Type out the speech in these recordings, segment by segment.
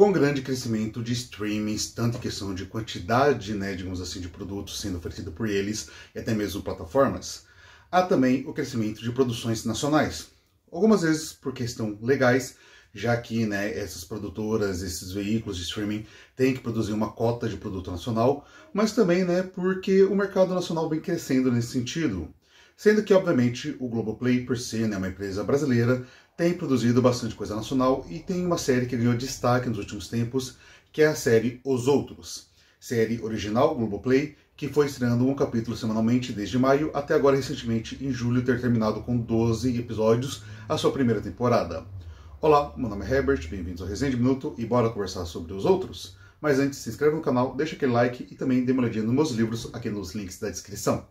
com grande crescimento de streamings, tanto em questão de quantidade, né, digamos assim, de produtos sendo oferecido por eles e até mesmo plataformas. Há também o crescimento de produções nacionais, algumas vezes por questão legais, já que né, essas produtoras, esses veículos de streaming têm que produzir uma cota de produto nacional, mas também né, porque o mercado nacional vem crescendo nesse sentido. Sendo que, obviamente, o Globoplay, por ser né, uma empresa brasileira, tem produzido bastante coisa nacional e tem uma série que ganhou destaque nos últimos tempos, que é a série Os Outros. Série original Globoplay, que foi estreando um capítulo semanalmente desde maio até agora recentemente em julho ter terminado com 12 episódios a sua primeira temporada. Olá, meu nome é Herbert, bem-vindos ao Resende Minuto e bora conversar sobre Os Outros? Mas antes, se inscreva no canal, deixa aquele like e também dê uma olhadinha nos meus livros aqui nos links da descrição.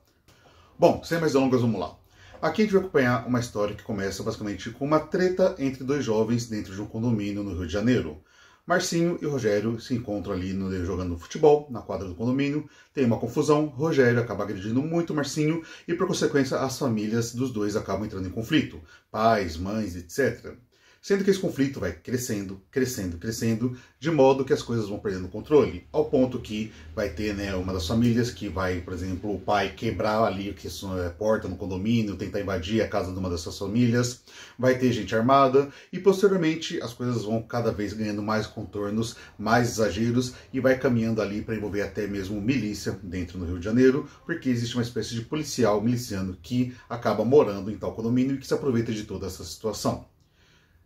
Bom, sem mais delongas, vamos lá. Aqui a gente vai acompanhar uma história que começa basicamente com uma treta entre dois jovens dentro de um condomínio no Rio de Janeiro. Marcinho e Rogério se encontram ali no, jogando futebol, na quadra do condomínio, tem uma confusão, Rogério acaba agredindo muito Marcinho e, por consequência, as famílias dos dois acabam entrando em conflito, pais, mães, etc. Sendo que esse conflito vai crescendo, crescendo, crescendo, de modo que as coisas vão perdendo controle, ao ponto que vai ter né, uma das famílias que vai, por exemplo, o pai quebrar ali que a é porta no condomínio, tentar invadir a casa de uma dessas famílias, vai ter gente armada e posteriormente as coisas vão cada vez ganhando mais contornos, mais exageros e vai caminhando ali para envolver até mesmo milícia dentro do Rio de Janeiro, porque existe uma espécie de policial miliciano que acaba morando em tal condomínio e que se aproveita de toda essa situação.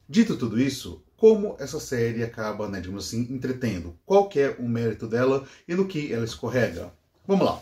Dito tudo isso, como essa série acaba, né, digamos assim, entretendo? Qual que é o mérito dela e no que ela escorrega? Vamos lá.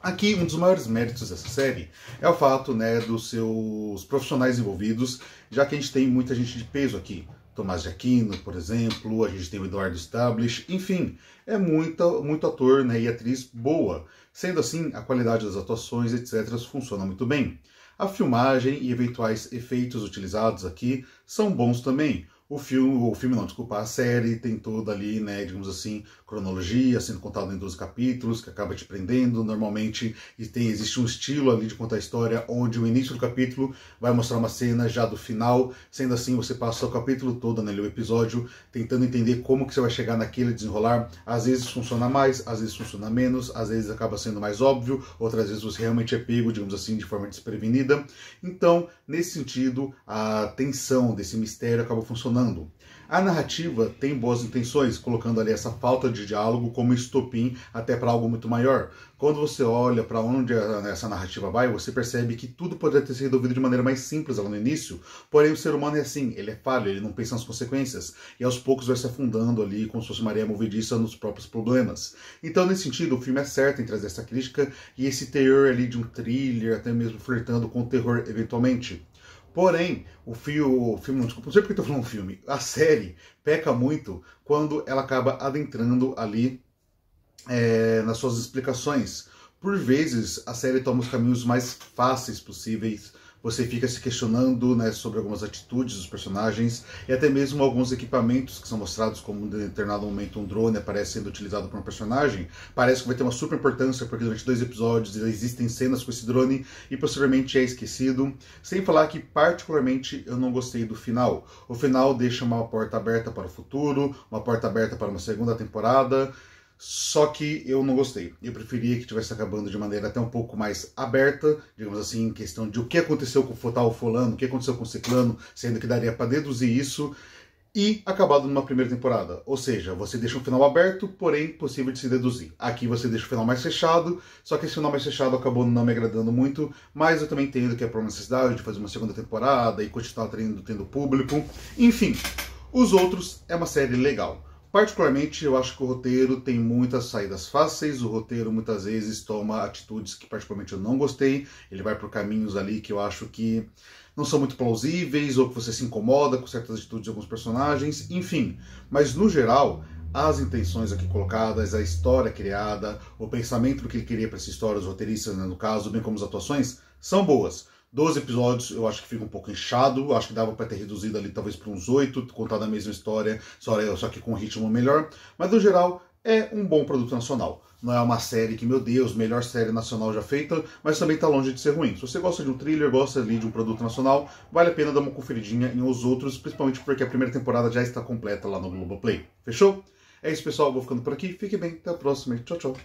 Aqui, um dos maiores méritos dessa série é o fato né, dos seus profissionais envolvidos, já que a gente tem muita gente de peso aqui. Tomás de Aquino, por exemplo, a gente tem o Eduardo Stablish, enfim, é muita, muito ator né, e atriz boa. Sendo assim, a qualidade das atuações, etc., funciona muito bem. A filmagem e eventuais efeitos utilizados aqui são bons também, o filme, o filme não, desculpa, a série tem toda ali, né, digamos assim, cronologia, sendo contada em 12 capítulos, que acaba te prendendo normalmente, e tem existe um estilo ali de contar a história onde o início do capítulo vai mostrar uma cena já do final, sendo assim você passa o capítulo todo, né, o episódio, tentando entender como que você vai chegar naquele desenrolar. Às vezes funciona mais, às vezes funciona menos, às vezes acaba sendo mais óbvio, outras vezes você realmente é pego, digamos assim, de forma desprevenida. Então, nesse sentido, a tensão desse mistério acaba funcionando funcionando. A narrativa tem boas intenções, colocando ali essa falta de diálogo como estopim até para algo muito maior. Quando você olha para onde essa narrativa vai, você percebe que tudo poderia ter sido resolvido de maneira mais simples lá no início, porém o ser humano é assim, ele é falho, ele não pensa nas consequências, e aos poucos vai se afundando ali como se fosse Maria Movediça nos próprios problemas. Então, nesse sentido, o filme acerta certo em trazer essa crítica e esse teor ali de um thriller, até mesmo flertando com o terror eventualmente. Porém, o fio, filme, desculpa, não sei porque estou falando filme, a série peca muito quando ela acaba adentrando ali é, nas suas explicações. Por vezes, a série toma os caminhos mais fáceis possíveis você fica se questionando né, sobre algumas atitudes dos personagens e até mesmo alguns equipamentos que são mostrados como em determinado momento um drone aparece sendo utilizado por um personagem. Parece que vai ter uma super importância porque durante dois episódios existem cenas com esse drone e possivelmente é esquecido. Sem falar que particularmente eu não gostei do final. O final deixa uma porta aberta para o futuro, uma porta aberta para uma segunda temporada só que eu não gostei. Eu preferia que tivesse acabando de maneira até um pouco mais aberta, digamos assim, em questão de o que aconteceu com tal fulano, o que aconteceu com o ciclano, sendo que daria para deduzir isso e acabado numa primeira temporada. Ou seja, você deixa um final aberto, porém possível de se deduzir. Aqui você deixa o final mais fechado, só que esse final mais fechado acabou não me agradando muito, mas eu também entendo que é por uma necessidade de fazer uma segunda temporada e continuar tendo, tendo público. Enfim, Os Outros é uma série legal. Particularmente, eu acho que o roteiro tem muitas saídas fáceis, o roteiro muitas vezes toma atitudes que particularmente eu não gostei, ele vai por caminhos ali que eu acho que não são muito plausíveis, ou que você se incomoda com certas atitudes de alguns personagens, enfim. Mas no geral, as intenções aqui colocadas, a história criada, o pensamento do que ele queria para essa história, os roteiristas, né, no caso, bem como as atuações, são boas. 12 episódios eu acho que fica um pouco inchado, acho que dava para ter reduzido ali talvez para uns 8, contado a mesma história, só, só que com um ritmo melhor. Mas no geral, é um bom produto nacional. Não é uma série que, meu Deus, melhor série nacional já feita, mas também está longe de ser ruim. Se você gosta de um thriller, gosta ali de um produto nacional, vale a pena dar uma conferidinha em os outros, principalmente porque a primeira temporada já está completa lá no Globoplay. Fechou? É isso, pessoal. Vou ficando por aqui. Fique bem. Até a próxima. Tchau, tchau.